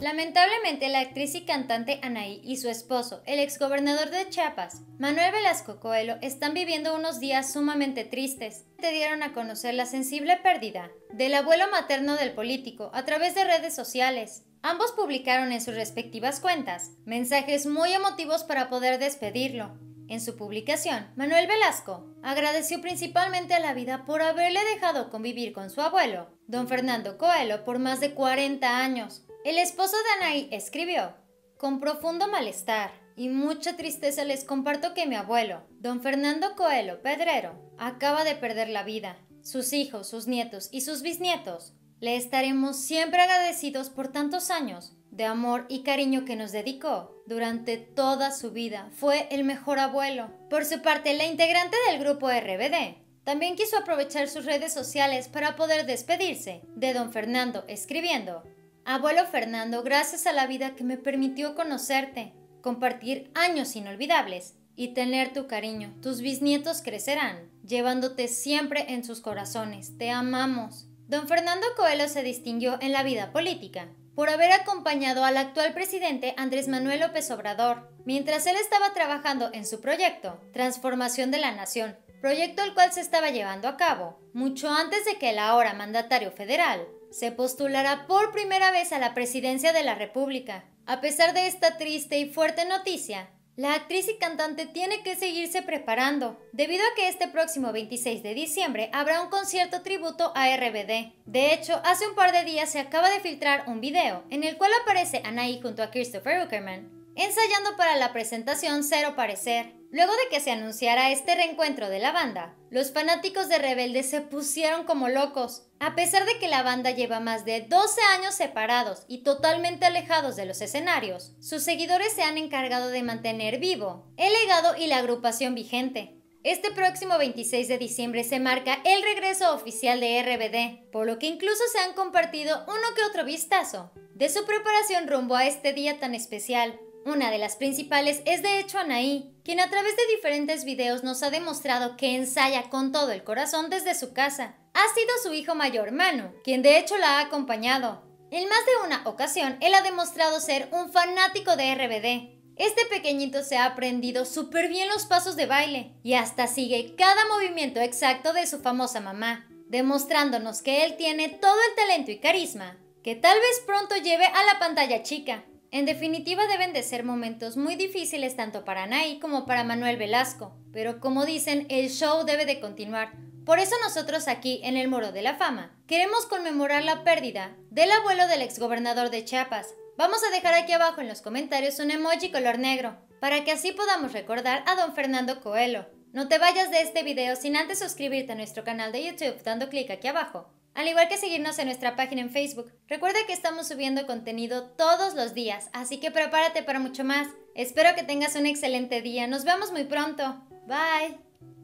Lamentablemente, la actriz y cantante Anaí y su esposo, el ex gobernador de Chiapas, Manuel Velasco Coelho, están viviendo unos días sumamente tristes. Te dieron a conocer la sensible pérdida del abuelo materno del político a través de redes sociales. Ambos publicaron en sus respectivas cuentas mensajes muy emotivos para poder despedirlo. En su publicación, Manuel Velasco agradeció principalmente a la vida por haberle dejado convivir con su abuelo, don Fernando Coelho, por más de 40 años, el esposo de Anaí escribió, con profundo malestar y mucha tristeza les comparto que mi abuelo, don Fernando Coelho Pedrero, acaba de perder la vida. Sus hijos, sus nietos y sus bisnietos le estaremos siempre agradecidos por tantos años de amor y cariño que nos dedicó durante toda su vida. Fue el mejor abuelo. Por su parte, la integrante del grupo RBD también quiso aprovechar sus redes sociales para poder despedirse de don Fernando escribiendo Abuelo Fernando, gracias a la vida que me permitió conocerte, compartir años inolvidables y tener tu cariño, tus bisnietos crecerán, llevándote siempre en sus corazones. Te amamos. Don Fernando Coelho se distinguió en la vida política por haber acompañado al actual presidente Andrés Manuel López Obrador, mientras él estaba trabajando en su proyecto, Transformación de la Nación, proyecto el cual se estaba llevando a cabo, mucho antes de que el ahora mandatario federal se postulará por primera vez a la presidencia de la República. A pesar de esta triste y fuerte noticia, la actriz y cantante tiene que seguirse preparando, debido a que este próximo 26 de diciembre habrá un concierto tributo a RBD. De hecho, hace un par de días se acaba de filtrar un video en el cual aparece Anaí junto a Christopher Uckerman ensayando para la presentación Cero Parecer. Luego de que se anunciara este reencuentro de la banda, los fanáticos de Rebelde se pusieron como locos. A pesar de que la banda lleva más de 12 años separados y totalmente alejados de los escenarios, sus seguidores se han encargado de mantener vivo el legado y la agrupación vigente. Este próximo 26 de diciembre se marca el regreso oficial de RBD, por lo que incluso se han compartido uno que otro vistazo de su preparación rumbo a este día tan especial. Una de las principales es de hecho Anaí, quien a través de diferentes videos nos ha demostrado que ensaya con todo el corazón desde su casa. Ha sido su hijo mayor Manu, quien de hecho la ha acompañado. En más de una ocasión, él ha demostrado ser un fanático de RBD. Este pequeñito se ha aprendido súper bien los pasos de baile y hasta sigue cada movimiento exacto de su famosa mamá, demostrándonos que él tiene todo el talento y carisma, que tal vez pronto lleve a la pantalla chica. En definitiva deben de ser momentos muy difíciles tanto para Anaí como para Manuel Velasco, pero como dicen, el show debe de continuar. Por eso nosotros aquí en el Moro de la Fama queremos conmemorar la pérdida del abuelo del exgobernador de Chiapas. Vamos a dejar aquí abajo en los comentarios un emoji color negro, para que así podamos recordar a don Fernando Coelho. No te vayas de este video sin antes suscribirte a nuestro canal de YouTube dando clic aquí abajo al igual que seguirnos en nuestra página en Facebook. Recuerda que estamos subiendo contenido todos los días, así que prepárate para mucho más. Espero que tengas un excelente día. Nos vemos muy pronto. Bye.